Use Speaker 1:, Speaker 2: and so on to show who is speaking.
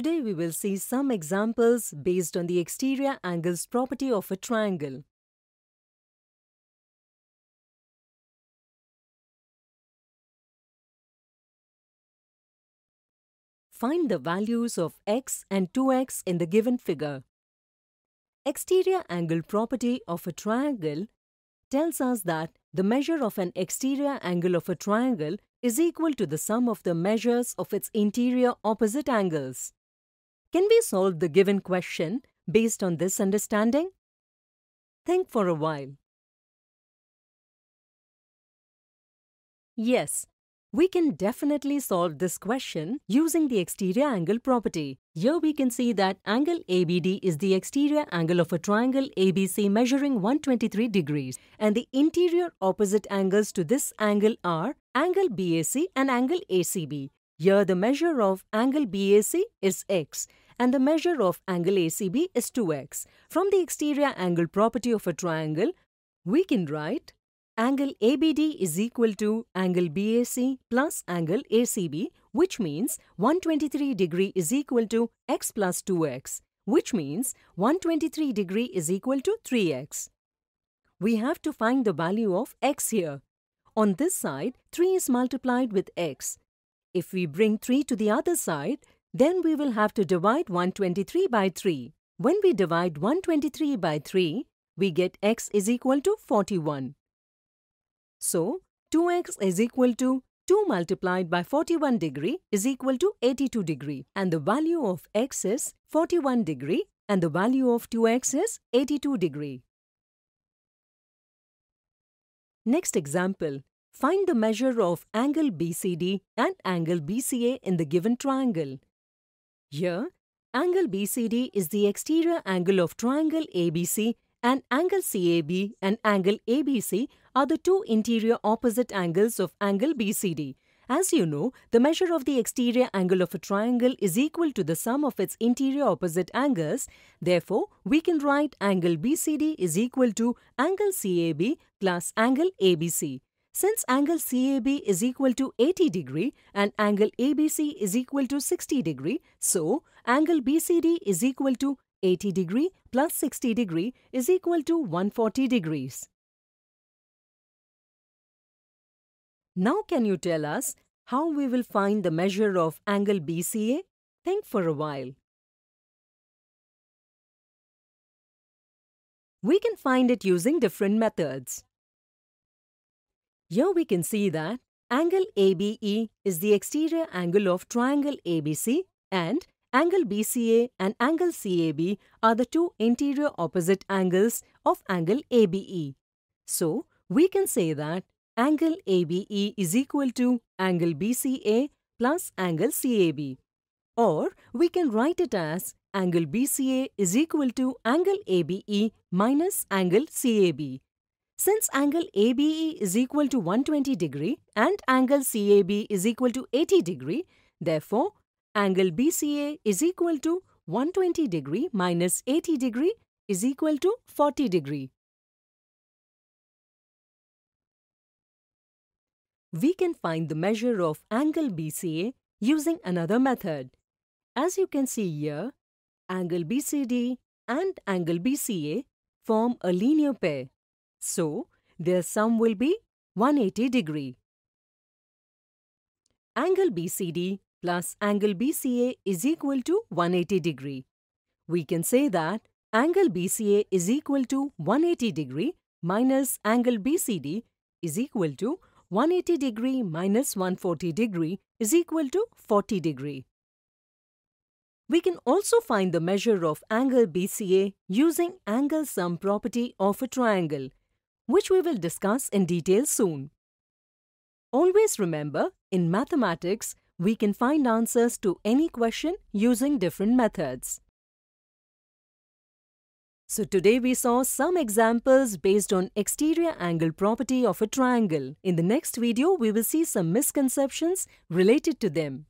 Speaker 1: Today we will see some examples based on the exterior angles property of a triangle. Find the values of x and 2x in the given figure. Exterior
Speaker 2: angle property of a triangle tells us that the measure of an exterior angle of a triangle is equal to the sum of the measures of its interior opposite
Speaker 1: angles. Can we solve the given question based on this understanding? Think for a while. Yes, we can definitely solve this question using the exterior
Speaker 2: angle property. Here we can see that angle ABD is the exterior angle of a triangle ABC measuring 123 degrees and the interior opposite angles to this angle are angle BAC and angle ACB. Here the measure of angle BAC is x and the measure of angle ACB is 2x. From the exterior angle property of a triangle, we can write angle ABD is equal to angle BAC plus angle ACB, which means 123 degree is equal to x plus 2x, which means 123 degree is equal to 3x. We have to find the value of x here. On this side, 3 is multiplied with x. If we bring 3 to the other side, then we will have to divide 123 by 3. When we divide 123 by 3, we get x is equal to 41. So, 2x is equal to 2 multiplied by 41 degree is equal to 82 degree and the value of x is 41 degree and the value of 2x is 82 degree. Next example, find the measure of angle BCD and angle BCA in the given triangle. Here, angle BCD is the exterior angle of triangle ABC and angle CAB and angle ABC are the two interior opposite angles of angle BCD. As you know, the measure of the exterior angle of a triangle is equal to the sum of its interior opposite angles. Therefore, we can write angle BCD is equal to angle CAB plus angle ABC. Since angle CAB is equal to 80 degree and angle ABC is equal to 60 degree, so angle BCD is equal to 80 degree plus 60 degree is
Speaker 1: equal to 140 degrees. Now can you tell us how we will find the measure of angle BCA? Think for a while. We can find it using different methods. Here we can
Speaker 2: see that angle ABE is the exterior angle of triangle ABC and angle BCA and angle CAB are the two interior opposite angles of angle ABE. So, we can say that angle ABE is equal to angle BCA plus angle CAB. Or we can write it as angle BCA is equal to angle ABE minus angle CAB. Since angle ABE is equal to 120 degree and angle CAB is equal to 80 degree, therefore angle
Speaker 1: BCA is equal to 120 degree minus 80 degree is equal to 40 degree. We can find the measure of angle BCA using another method.
Speaker 2: As you can see here, angle BCD and angle BCA form a linear pair. So, their sum will be 180 degree. Angle BCD plus angle BCA is equal to 180 degree. We can say that angle BCA is equal to 180 degree minus angle BCD is equal to 180 degree minus 140 degree is equal to 40 degree. We can also find the measure of angle BCA using angle sum property of a triangle which we will discuss in detail soon. Always remember, in mathematics, we can find answers to any question using different methods. So today we saw some examples based on exterior angle property of a triangle. In the next video, we will see some misconceptions related to them.